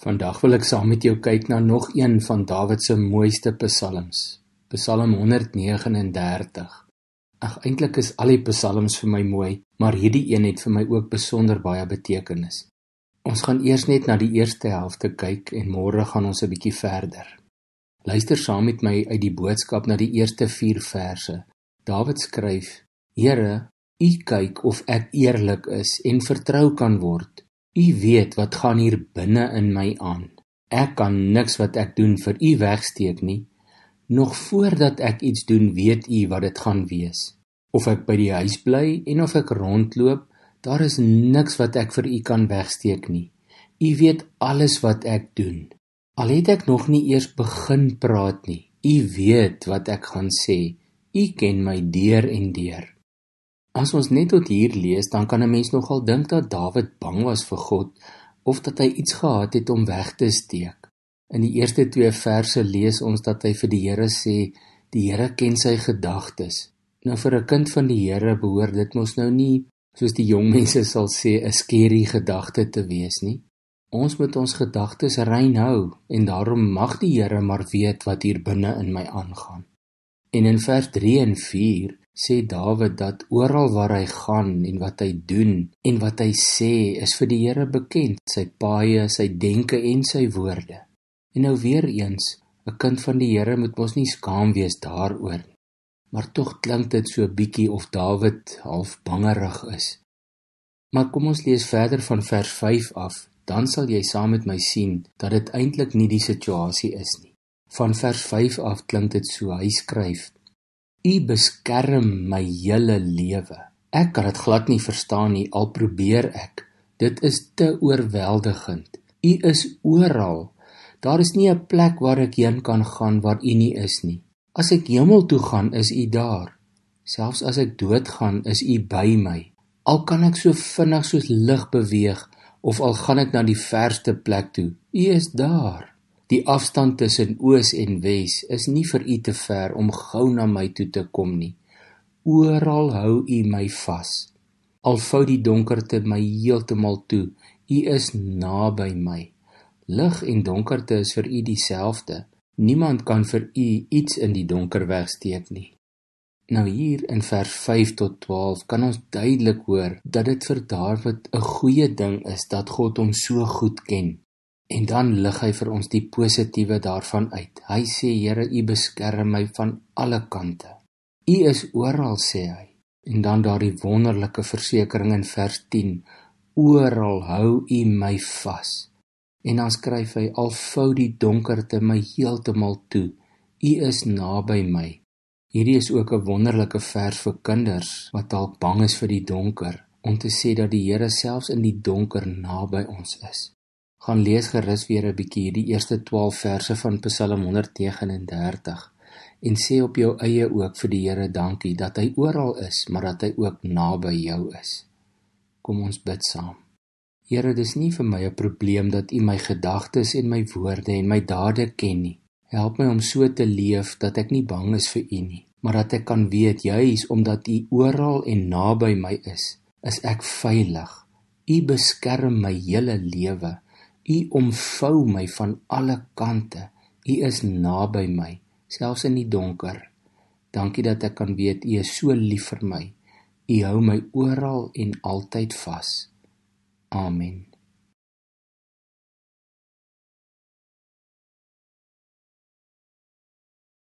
Vandag wil ek saam met jou kyk na nog een van Dawid se mooiste psalms. Psalm 139. Ag eintlik is al die psalms vir my mooi, maar hierdie een het vir my ook besonder baie betekenis. Ons gaan eers net na die eerste helfte kyk en môre gaan ons 'n bietjie verder. Luister saam met my uit die boodskap na die eerste 4 verse. Dawid skryf: Here, U kyk of ek eerlik is en vertrou kan word. U weet wat gaan hier binne in my aan. Ek kan niks wat ek doen vir u wegsteek nie. Nog voordat ek iets doen, weet u wat dit gaan wees. Of ek by die huis bly en of ek rondloop, daar is niks wat ek vir u kan wegsteek nie. U weet alles wat ek doen. Al het ek nog nie eers begin praat nie. U weet wat ek gaan sê. U ken my deur en deur. As ons net tot hier lees, dan kan 'n mens nogal dink dat Dawid bang was vir God of dat hy iets gehad het om weg te steek. In die eerste 2 verse lees ons dat hy vir die Here sê, "Die Here ken sy gedagtes." Nou vir 'n kind van die Here behoort dit mos nou nie, soos die jong mense sal sê, 'n skerry gedagte te wees nie. Ons moet ons gedagtes rein hou en daarom mag die Here maar weet wat hier binne in my aangaan. En in vers 3 en 4 sê Dawid dat oral waar hy gaan en wat hy doen en wat hy sê is vir die Here bekend, sy paaie, sy denke en sy woorde. En nou weer eens, 'n kind van die Here moet mos nie skaam wees daaroor nie. Maar tog klink dit so bietjie of Dawid half bangerig is. Maar kom ons lees verder van vers 5 af, dan sal jy saam met my sien dat dit eintlik nie die situasie is nie. Van vers 5 af klink dit so hy skryf U beskerm my hele lewe. Ek kan dit glad nie verstaan nie al probeer ek. Dit is te oorweldigend. U is oral. Daar is nie 'n plek waar ek heen kan gaan waar U nie is nie. As ek hemel toe gaan, is U daar. Selfs as ek doodgaan, is U by my. Al kan ek so vinnig soos lig beweeg of al gaan ek na die verste plek toe, U is daar. Die afstand tussen oos en wes is nie vir u te ver om gou na my toe te kom nie. Oral hou u my vas. Al vou die donkerte my heeltemal toe, u is naby my. Lig en donkerte is vir u dieselfde. Niemand kan vir u iets in die donker wegsteek nie. Nou hier in vers 5 tot 12 kan ons duidelik hoor dat dit vir Dawid 'n goeie ding is dat God hom so goed ken. En dan lig hy vir ons die positiewe daarvan uit. Hy sê Here, U beskerm my van alle kante. U is oral sê hy. En dan daardie wonderlike versekering in vers 10. Oral hou U my vas. En dan skryf hy al vou die donkerte my heeltemal toe. U is naby my. Hierdie is ook 'n wonderlike vers vir kinders wat al bang is vir die donker om te sê dat die Here selfs in die donker naby ons is gaan lees gerus weer 'n bietjie hierdie eerste 12 verse van Psalm 139 en sê op jou eie ook vir die Here dankie dat hy oral is, maar dat hy ook naby jou is. Kom ons bid saam. Here, dis nie vir my 'n probleem dat U my gedagtes en my woorde en my dade ken nie. Help my om so te leef dat ek nie bang is vir U nie, maar dat ek kan weet juis omdat U oral en naby my is, is ek veilig. U beskerm my hele lewe. U omvou my van alle kante. U is naby my, selfs in die donker. Dankie dat ek kan weet U is so lief vir my. U hou my oral en altyd vas. Amen.